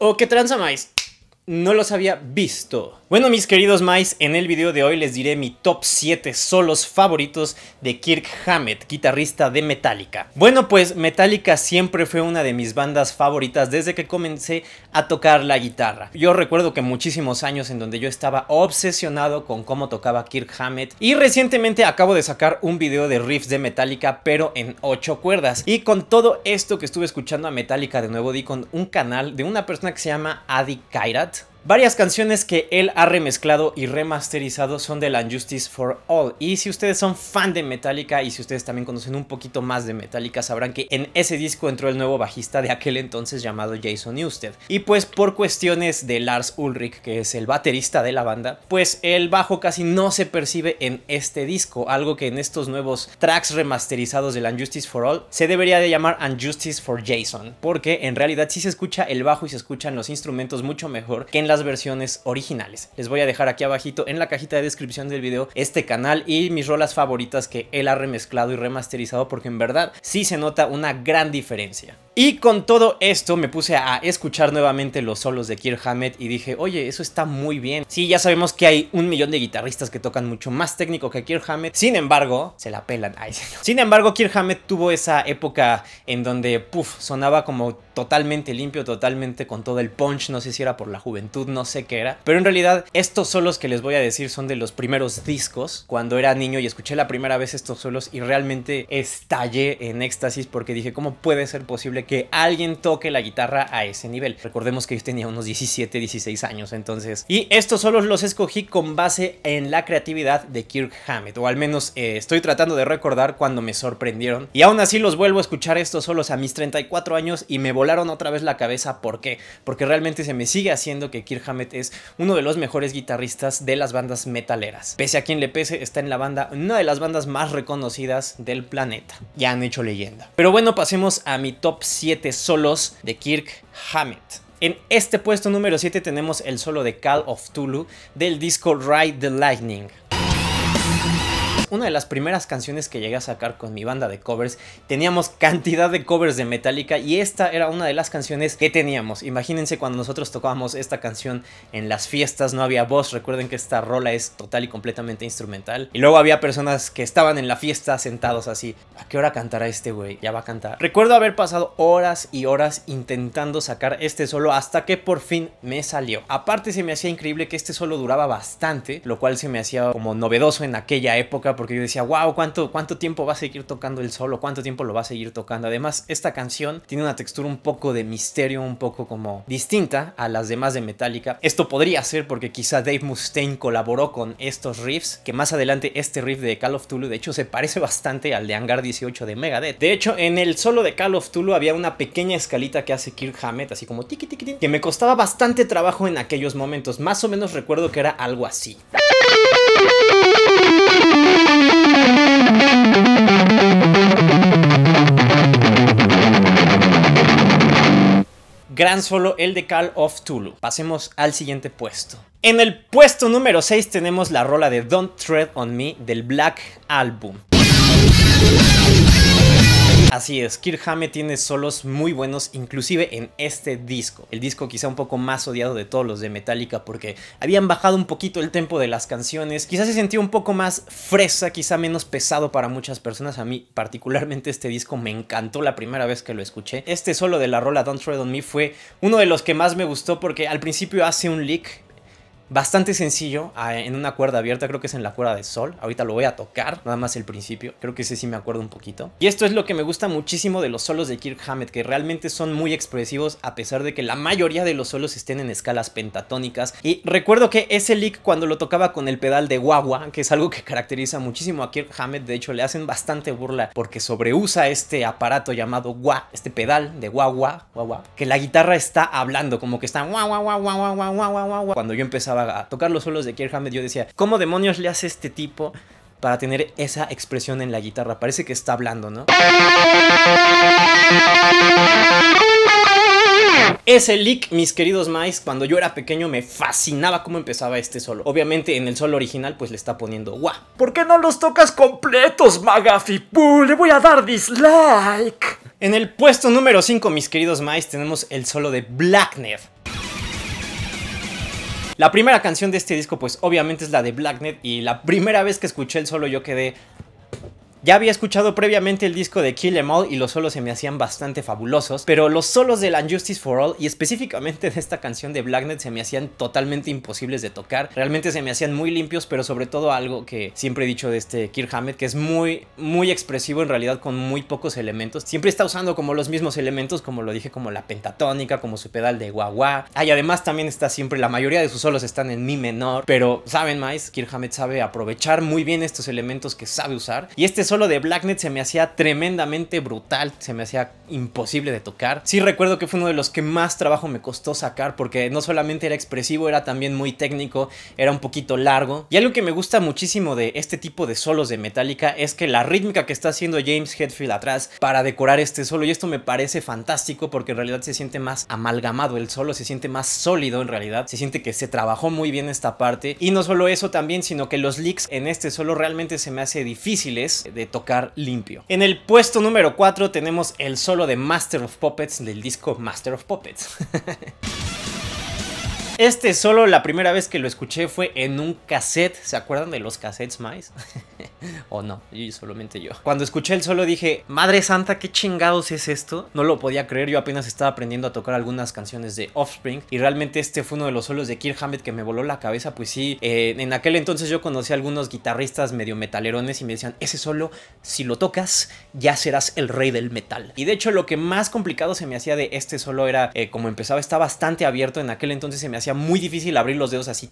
O oh, qué que tranza mais? no los había visto. Bueno, mis queridos mais, en el video de hoy les diré mi top 7 solos favoritos de Kirk Hammett, guitarrista de Metallica. Bueno, pues Metallica siempre fue una de mis bandas favoritas desde que comencé a tocar la guitarra. Yo recuerdo que muchísimos años en donde yo estaba obsesionado con cómo tocaba Kirk Hammett y recientemente acabo de sacar un video de riffs de Metallica pero en 8 cuerdas y con todo esto que estuve escuchando a Metallica de nuevo di con un canal de una persona que se llama Adi Kairat Varias canciones que él ha remezclado y remasterizado son de la Justice for All. Y si ustedes son fan de Metallica y si ustedes también conocen un poquito más de Metallica, sabrán que en ese disco entró el nuevo bajista de aquel entonces llamado Jason Newsted. Y pues por cuestiones de Lars Ulrich, que es el baterista de la banda, pues el bajo casi no se percibe en este disco, algo que en estos nuevos tracks remasterizados de la Justice for All se debería de llamar Unjustice for Jason, porque en realidad sí se escucha el bajo y se escuchan los instrumentos mucho mejor que en las versiones originales. Les voy a dejar aquí abajito en la cajita de descripción del video este canal y mis rolas favoritas que él ha remezclado y remasterizado porque en verdad sí se nota una gran diferencia. Y con todo esto me puse a escuchar nuevamente los solos de Kier Hammett y dije, oye, eso está muy bien. Sí, ya sabemos que hay un millón de guitarristas que tocan mucho más técnico que Kier Hammett. Sin embargo, se la pelan. Sin embargo, Kier Hammett tuvo esa época en donde, puff, sonaba como totalmente limpio, totalmente con todo el punch. No sé si era por la juventud, no sé qué era. Pero en realidad, estos solos que les voy a decir son de los primeros discos. Cuando era niño y escuché la primera vez estos solos y realmente estallé en éxtasis porque dije, ¿cómo puede ser posible que que alguien toque la guitarra a ese nivel. Recordemos que yo tenía unos 17, 16 años entonces. Y estos solos los escogí con base en la creatividad de Kirk Hammett, o al menos eh, estoy tratando de recordar cuando me sorprendieron. Y aún así los vuelvo a escuchar estos solos a mis 34 años y me volaron otra vez la cabeza. ¿Por qué? Porque realmente se me sigue haciendo que Kirk Hammett es uno de los mejores guitarristas de las bandas metaleras. Pese a quien le pese, está en la banda, una de las bandas más reconocidas del planeta. Ya han hecho leyenda. Pero bueno, pasemos a mi top 5 7 solos de Kirk Hammett. En este puesto número 7 tenemos el solo de Call of Tulu del disco Ride the Lightning una de las primeras canciones que llegué a sacar con mi banda de covers. Teníamos cantidad de covers de Metallica y esta era una de las canciones que teníamos. Imagínense cuando nosotros tocábamos esta canción en las fiestas, no había voz. Recuerden que esta rola es total y completamente instrumental. Y luego había personas que estaban en la fiesta sentados así. ¿A qué hora cantará este güey? Ya va a cantar. Recuerdo haber pasado horas y horas intentando sacar este solo hasta que por fin me salió. Aparte se me hacía increíble que este solo duraba bastante, lo cual se me hacía como novedoso en aquella época porque yo decía, wow, ¿cuánto, cuánto tiempo va a seguir tocando el solo, cuánto tiempo lo va a seguir tocando. Además, esta canción tiene una textura un poco de misterio, un poco como distinta a las demás de Metallica. Esto podría ser porque quizá Dave Mustaine colaboró con estos riffs, que más adelante este riff de Call of Tulu, de hecho, se parece bastante al de Hangar 18 de Megadeth. De hecho, en el solo de Call of Tulu había una pequeña escalita que hace Kirk Hammett, así como tiki tiki que me costaba bastante trabajo en aquellos momentos. Más o menos recuerdo que era algo así gran solo el de Call of Tulu. Pasemos al siguiente puesto. En el puesto número 6 tenemos la rola de Don't Tread on Me del Black Album. Así es, Kir tiene solos muy buenos inclusive en este disco, el disco quizá un poco más odiado de todos los de Metallica porque habían bajado un poquito el tempo de las canciones, Quizá se sentía un poco más fresa, quizá menos pesado para muchas personas, a mí particularmente este disco me encantó la primera vez que lo escuché. Este solo de la rola Don't Tread on Me fue uno de los que más me gustó porque al principio hace un lick bastante sencillo en una cuerda abierta, creo que es en la cuerda de sol. Ahorita lo voy a tocar, nada más el principio. Creo que ese sí me acuerdo un poquito. Y esto es lo que me gusta muchísimo de los solos de Kirk Hammett, que realmente son muy expresivos a pesar de que la mayoría de los solos estén en escalas pentatónicas. Y recuerdo que ese lick cuando lo tocaba con el pedal de guagua, que es algo que caracteriza muchísimo a Kirk Hammett, de hecho le hacen bastante burla porque sobreusa este aparato llamado gua, este pedal de guagua, guagua, que la guitarra está hablando, como que está guau, guau, guau, guau, cuando yo empezaba a tocar los solos de Kier Hammett, yo decía, ¿cómo demonios le hace este tipo para tener esa expresión en la guitarra? Parece que está hablando, ¿no? Ese lick, mis queridos mais, cuando yo era pequeño me fascinaba cómo empezaba este solo. Obviamente en el solo original pues le está poniendo guau. ¿Por qué no los tocas completos, Magafipu? Le voy a dar dislike. En el puesto número 5, mis queridos mais, tenemos el solo de Blacknev. La primera canción de este disco pues obviamente es la de Blacknet y la primera vez que escuché el solo yo quedé, ya había escuchado previamente el disco de Kill Em All y los solos se me hacían bastante fabulosos, pero los solos del Unjustice for All y específicamente de esta canción de Blacknet se me hacían totalmente imposibles de tocar. Realmente se me hacían muy limpios, pero sobre todo algo que siempre he dicho de este Kirk Hammett, que es muy, muy expresivo en realidad con muy pocos elementos. Siempre está usando como los mismos elementos, como lo dije, como la pentatónica, como su pedal de guagua. Ah, y además también está siempre, la mayoría de sus solos están en mi menor, pero saben más, Kirk Hammett sabe aprovechar muy bien estos elementos que sabe usar. Y este solo solo de Blacknet se me hacía tremendamente brutal, se me hacía imposible de tocar. Sí recuerdo que fue uno de los que más trabajo me costó sacar porque no solamente era expresivo, era también muy técnico, era un poquito largo. Y algo que me gusta muchísimo de este tipo de solos de Metallica es que la rítmica que está haciendo James Hetfield atrás para decorar este solo y esto me parece fantástico porque en realidad se siente más amalgamado el solo, se siente más sólido en realidad, se siente que se trabajó muy bien esta parte y no solo eso también, sino que los leaks en este solo realmente se me hace difíciles tocar limpio. En el puesto número 4 tenemos el solo de Master of Puppets del disco Master of Puppets. Este solo la primera vez que lo escuché fue en un cassette. ¿Se acuerdan de los cassettes más? o no, y solamente yo. Cuando escuché el solo dije, Madre Santa, qué chingados es esto. No lo podía creer, yo apenas estaba aprendiendo a tocar algunas canciones de Offspring. Y realmente este fue uno de los solos de Kirk Hammett que me voló la cabeza. Pues sí, eh, en aquel entonces yo conocí a algunos guitarristas medio metalerones y me decían, ese solo, si lo tocas, ya serás el rey del metal. Y de hecho lo que más complicado se me hacía de este solo era, eh, como empezaba, está bastante abierto. En aquel entonces se me hacía muy difícil abrir los dedos así,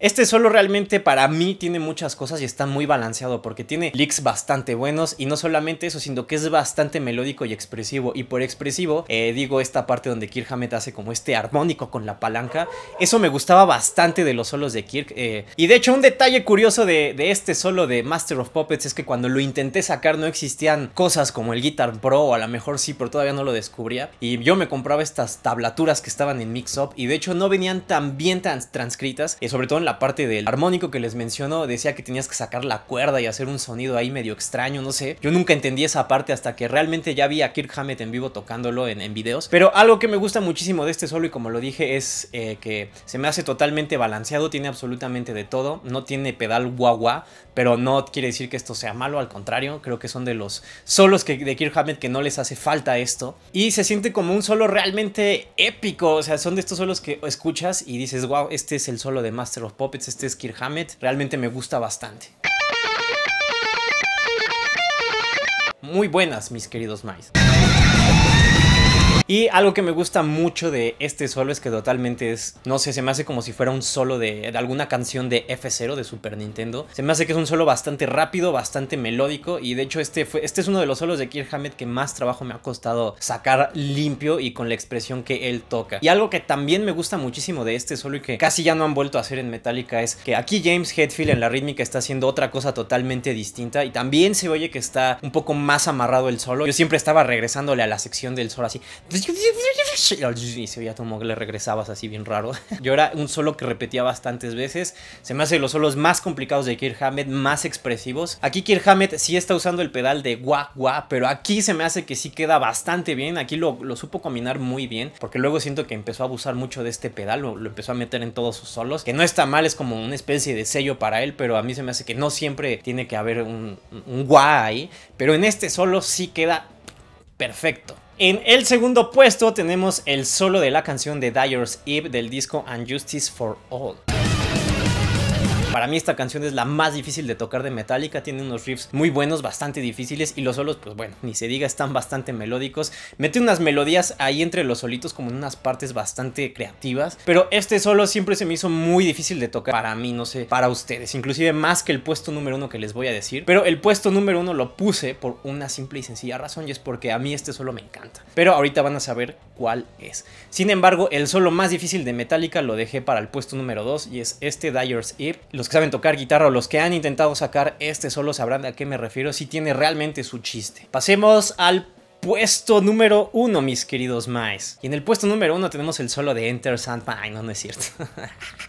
este solo realmente para mí tiene muchas cosas y está muy balanceado porque tiene licks bastante buenos y no solamente eso, sino que es bastante melódico y expresivo. Y por expresivo eh, digo esta parte donde Kirk Hammett hace como este armónico con la palanca. Eso me gustaba bastante de los solos de Kirk. Eh, y de hecho un detalle curioso de, este solo de Master of Puppets es que cuando lo intenté sacar no existían cosas como el Guitar Pro o a lo mejor sí, pero todavía no lo descubría. Y yo me compraba estas tablaturas que estaban en Mix Up y de hecho no venían tan bien tan transcritas, eh, sobre todo en la parte del armónico que les menciono, decía que tenías que sacar la cuerda y hacer un sonido ahí medio extraño, no sé. Yo nunca entendí esa parte hasta que realmente ya vi a Kirk Hammett en vivo tocándolo en, videos. Pero algo que me gusta muchísimo de este solo y como lo dije es eh, que se me hace totalmente balanceado, tiene absolutamente de todo, no tiene pedal guagua, pero no quiere decir que esto sea malo, al contrario, creo que son de los solos que, de Kirk Hammett que no les hace falta esto. Y se siente como un solo realmente épico, o sea, son de estos solos que escuchas y dices, wow, este es el solo de Master of Puppets, este es realmente me gusta bastante. Muy buenas, mis queridos mice. Y algo que me gusta mucho de este solo es que totalmente es, no sé, se me hace como si fuera un solo de, alguna canción de F0 de Super Nintendo. Se me hace que es un solo bastante rápido, bastante melódico y de hecho este, fue, este es uno de los solos de Kier Hammett que más trabajo me ha costado sacar limpio y con la expresión que él toca. Y algo que también me gusta muchísimo de este solo y que casi ya no han vuelto a hacer en Metallica es que aquí James Hetfield en la rítmica está haciendo otra cosa totalmente distinta y también se oye que está un poco más amarrado el solo. Yo siempre estaba regresándole a la sección del solo así. Pues y se veía como que le regresabas así bien raro. Yo era un solo que repetía bastantes veces. Se me hace los solos más complicados de Kirk Hammett, más expresivos. Aquí Kier Hammett sí está usando el pedal de guá guá, pero aquí se me hace que sí queda bastante bien. Aquí lo, supo combinar muy bien, porque luego siento que empezó a abusar mucho de este pedal, lo, empezó a meter en todos sus solos, que no está mal, es como una especie de sello para él, pero a mí se me hace que no siempre tiene que haber un, un ahí. Pero en este solo sí queda perfecto. En el segundo puesto tenemos el solo de la canción de Dyer's Eve del disco Unjustice for All. Para mí esta canción es la más difícil de tocar de Metallica, tiene unos riffs muy buenos, bastante difíciles y los solos, pues bueno, ni se diga, están bastante melódicos. Mete unas melodías ahí entre los solitos como en unas partes bastante creativas, pero este solo siempre se me hizo muy difícil de tocar para mí, no sé, para ustedes, inclusive más que el puesto número uno que les voy a decir, pero el puesto número uno lo puse por una simple y sencilla razón y es porque a mí este solo me encanta, pero ahorita van a saber cuál es. Sin embargo, el solo más difícil de Metallica lo dejé para el puesto número dos y es este Dyer's Eve. Los que saben tocar guitarra o los que han intentado sacar este solo sabrán a qué me refiero, si tiene realmente su chiste. Pasemos al puesto número uno, mis queridos maes. Y en el puesto número uno tenemos el solo de Enter Sandman. No, no es cierto.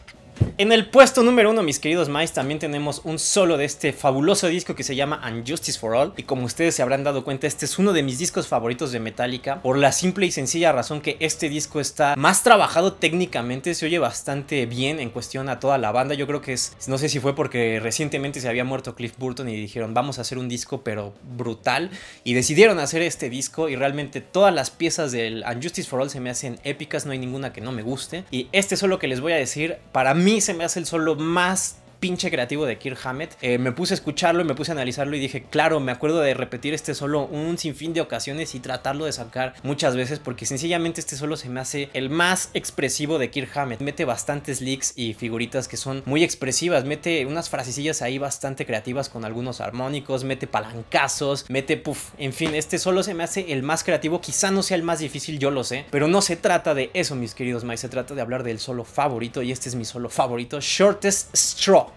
En el puesto número uno, mis queridos mice, también tenemos un solo de este fabuloso disco que se llama Unjustice for All. Y como ustedes se habrán dado cuenta, este es uno de mis discos favoritos de Metallica por la simple y sencilla razón que este disco está más trabajado técnicamente, se oye bastante bien en cuestión a toda la banda. Yo creo que es, no sé si fue porque recientemente se había muerto Cliff Burton y dijeron vamos a hacer un disco pero brutal y decidieron hacer este disco y realmente todas las piezas del Unjustice for All se me hacen épicas, no hay ninguna que no me guste. Y este solo que les voy a decir, para mí se me hace el solo más pinche creativo de Kirk Hammett. Eh, me puse a escucharlo y me puse a analizarlo y dije, claro, me acuerdo de repetir este solo un sinfín de ocasiones y tratarlo de sacar muchas veces porque sencillamente este solo se me hace el más expresivo de Kirk Hammett. Mete bastantes leaks y figuritas que son muy expresivas, mete unas frasecillas ahí bastante creativas con algunos armónicos, mete palancazos, mete puff, en fin, este solo se me hace el más creativo, quizá no sea el más difícil, yo lo sé, pero no se trata de eso, mis queridos Mike, se trata de hablar del solo favorito y este es mi solo favorito, Shortest Straw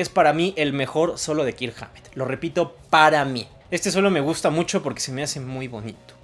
es para mí el mejor solo de Kirk Hammett. Lo repito, para mí. Este solo me gusta mucho porque se me hace muy bonito.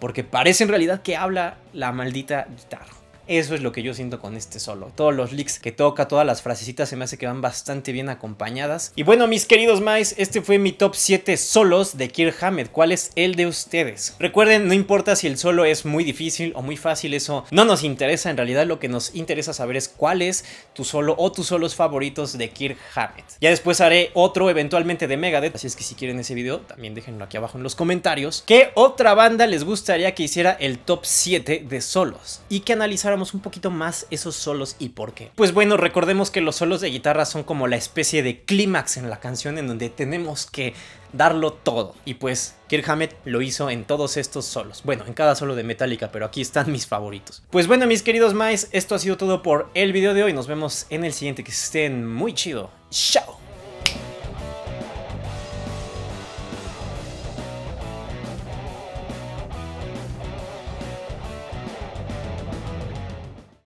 Porque parece en realidad que habla la maldita guitarra. Eso es lo que yo siento con este solo. Todos los licks que toca, todas las frasecitas se me hace que van bastante bien acompañadas. Y bueno, mis queridos Mice, este fue mi top 7 solos de Kirk Hammett. ¿Cuál es el de ustedes? Recuerden, no importa si el solo es muy difícil o muy fácil, eso no nos interesa. En realidad lo que nos interesa saber es cuál es tu solo o tus solos favoritos de Kirk Hammett. Ya después haré otro eventualmente de Megadeth, así es que si quieren ese video también déjenlo aquí abajo en los comentarios. ¿Qué otra banda les gustaría que hiciera el top 7 de solos? Y que analizara un poquito más esos solos y por qué. Pues bueno, recordemos que los solos de guitarra son como la especie de clímax en la canción en donde tenemos que darlo todo. Y pues Kirk Hammett lo hizo en todos estos solos. Bueno, en cada solo de Metallica, pero aquí están mis favoritos. Pues bueno, mis queridos mais, esto ha sido todo por el video de hoy. Nos vemos en el siguiente. Que estén muy chido. ¡Chao!